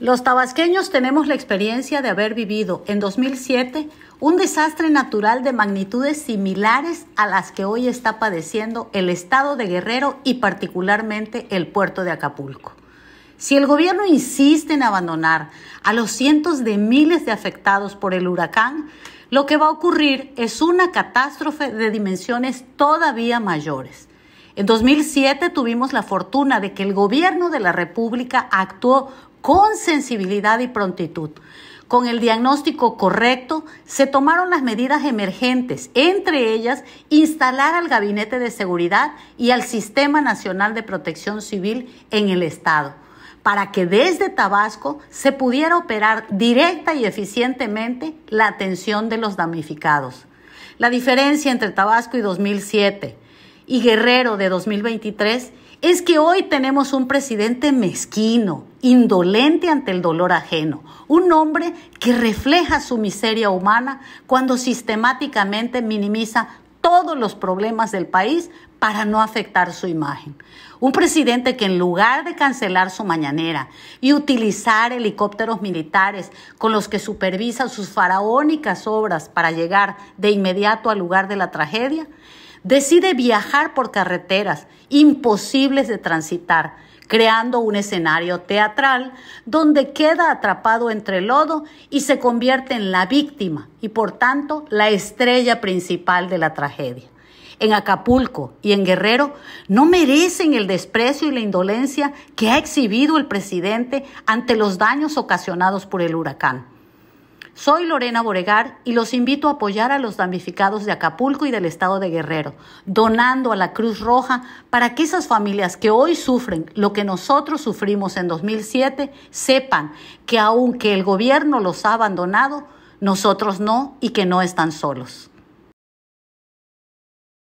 Los tabasqueños tenemos la experiencia de haber vivido en 2007 un desastre natural de magnitudes similares a las que hoy está padeciendo el estado de Guerrero y particularmente el puerto de Acapulco. Si el gobierno insiste en abandonar a los cientos de miles de afectados por el huracán, lo que va a ocurrir es una catástrofe de dimensiones todavía mayores. En 2007 tuvimos la fortuna de que el gobierno de la República actuó con sensibilidad y prontitud. Con el diagnóstico correcto, se tomaron las medidas emergentes, entre ellas instalar al Gabinete de Seguridad y al Sistema Nacional de Protección Civil en el Estado, para que desde Tabasco se pudiera operar directa y eficientemente la atención de los damnificados. La diferencia entre Tabasco y 2007 y guerrero de 2023 es que hoy tenemos un presidente mezquino, indolente ante el dolor ajeno, un hombre que refleja su miseria humana cuando sistemáticamente minimiza todos los problemas del país para no afectar su imagen. Un presidente que en lugar de cancelar su mañanera y utilizar helicópteros militares con los que supervisa sus faraónicas obras para llegar de inmediato al lugar de la tragedia, decide viajar por carreteras imposibles de transitar, creando un escenario teatral donde queda atrapado entre lodo y se convierte en la víctima y por tanto la estrella principal de la tragedia. En Acapulco y en Guerrero no merecen el desprecio y la indolencia que ha exhibido el presidente ante los daños ocasionados por el huracán. Soy Lorena Boregar y los invito a apoyar a los damnificados de Acapulco y del estado de Guerrero, donando a la Cruz Roja para que esas familias que hoy sufren lo que nosotros sufrimos en 2007 sepan que aunque el gobierno los ha abandonado, nosotros no y que no están solos.